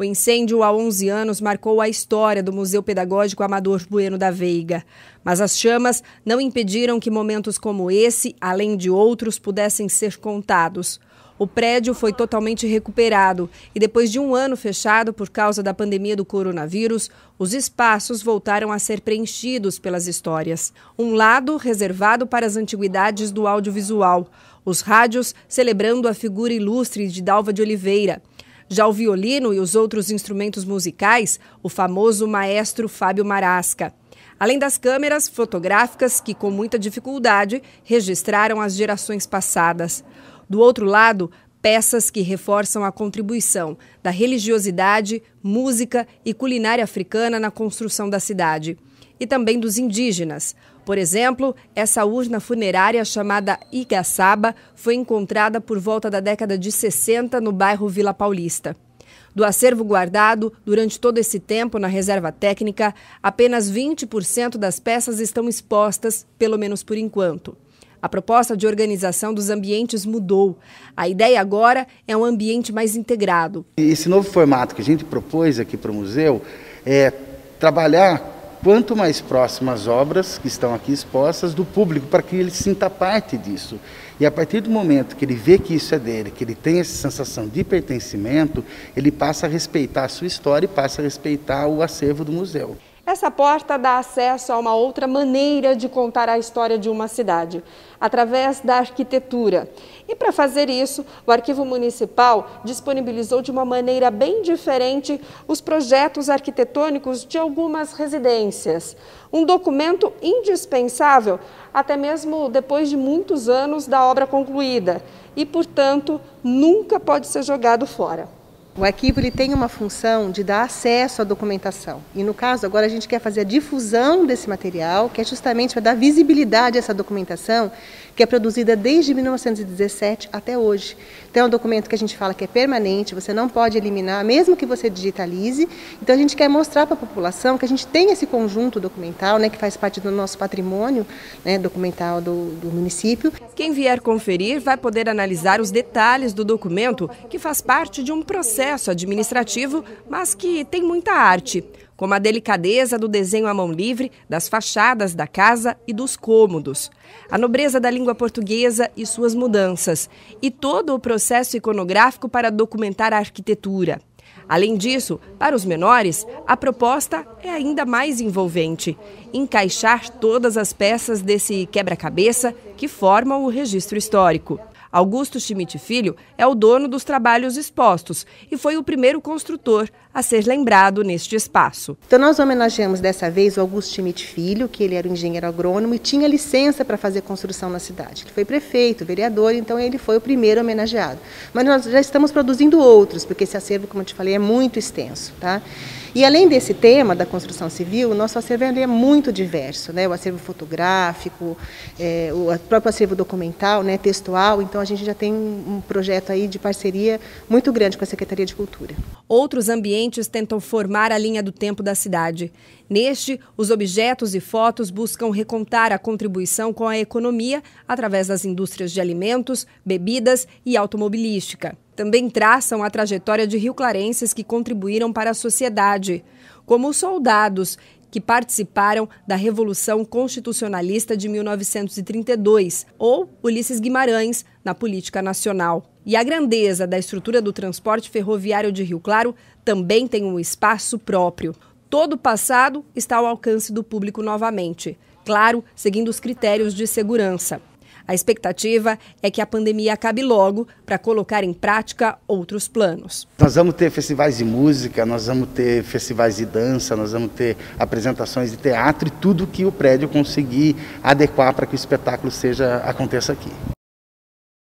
O incêndio há 11 anos marcou a história do Museu Pedagógico Amador Bueno da Veiga. Mas as chamas não impediram que momentos como esse, além de outros, pudessem ser contados. O prédio foi totalmente recuperado e, depois de um ano fechado por causa da pandemia do coronavírus, os espaços voltaram a ser preenchidos pelas histórias. Um lado reservado para as antiguidades do audiovisual, os rádios celebrando a figura ilustre de Dalva de Oliveira, já o violino e os outros instrumentos musicais, o famoso maestro Fábio Marasca. Além das câmeras fotográficas que, com muita dificuldade, registraram as gerações passadas. Do outro lado, peças que reforçam a contribuição da religiosidade, música e culinária africana na construção da cidade e também dos indígenas. Por exemplo, essa urna funerária chamada Igaçaba foi encontrada por volta da década de 60 no bairro Vila Paulista. Do acervo guardado durante todo esse tempo na reserva técnica, apenas 20% das peças estão expostas, pelo menos por enquanto. A proposta de organização dos ambientes mudou. A ideia agora é um ambiente mais integrado. Esse novo formato que a gente propôs aqui para o museu é trabalhar quanto mais próximas as obras que estão aqui expostas do público, para que ele sinta parte disso. E a partir do momento que ele vê que isso é dele, que ele tem essa sensação de pertencimento, ele passa a respeitar a sua história e passa a respeitar o acervo do museu. Essa porta dá acesso a uma outra maneira de contar a história de uma cidade, através da arquitetura. E para fazer isso, o Arquivo Municipal disponibilizou de uma maneira bem diferente os projetos arquitetônicos de algumas residências. Um documento indispensável, até mesmo depois de muitos anos da obra concluída, e, portanto, nunca pode ser jogado fora. O arquivo ele tem uma função de dar acesso à documentação. E no caso, agora a gente quer fazer a difusão desse material, que é justamente para dar visibilidade a essa documentação, que é produzida desde 1917 até hoje. Então é um documento que a gente fala que é permanente, você não pode eliminar, mesmo que você digitalize. Então a gente quer mostrar para a população que a gente tem esse conjunto documental, né, que faz parte do nosso patrimônio né, documental do, do município. Quem vier conferir vai poder analisar os detalhes do documento, que faz parte de um processo processo administrativo, mas que tem muita arte, como a delicadeza do desenho à mão livre, das fachadas da casa e dos cômodos, a nobreza da língua portuguesa e suas mudanças, e todo o processo iconográfico para documentar a arquitetura. Além disso, para os menores, a proposta é ainda mais envolvente: encaixar todas as peças desse quebra-cabeça que formam o registro histórico. Augusto Schmidt Filho é o dono dos trabalhos expostos e foi o primeiro construtor a ser lembrado neste espaço. Então nós homenageamos dessa vez o Augusto Schmidt Filho, que ele era um engenheiro agrônomo e tinha licença para fazer construção na cidade. Ele foi prefeito, vereador, então ele foi o primeiro homenageado. Mas nós já estamos produzindo outros, porque esse acervo, como eu te falei, é muito extenso, tá? E além desse tema da construção civil, o nosso acervo é muito diverso, né? o acervo fotográfico, é, o próprio acervo documental, né, textual, então a gente já tem um projeto aí de parceria muito grande com a Secretaria de Cultura. Outros ambientes tentam formar a linha do tempo da cidade. Neste, os objetos e fotos buscam recontar a contribuição com a economia através das indústrias de alimentos, bebidas e automobilística também traçam a trajetória de rio-clarenses que contribuíram para a sociedade, como os soldados que participaram da Revolução Constitucionalista de 1932, ou Ulisses Guimarães, na política nacional. E a grandeza da estrutura do transporte ferroviário de Rio Claro também tem um espaço próprio. Todo o passado está ao alcance do público novamente, claro, seguindo os critérios de segurança. A expectativa é que a pandemia acabe logo para colocar em prática outros planos. Nós vamos ter festivais de música, nós vamos ter festivais de dança, nós vamos ter apresentações de teatro e tudo que o prédio conseguir adequar para que o espetáculo seja aconteça aqui.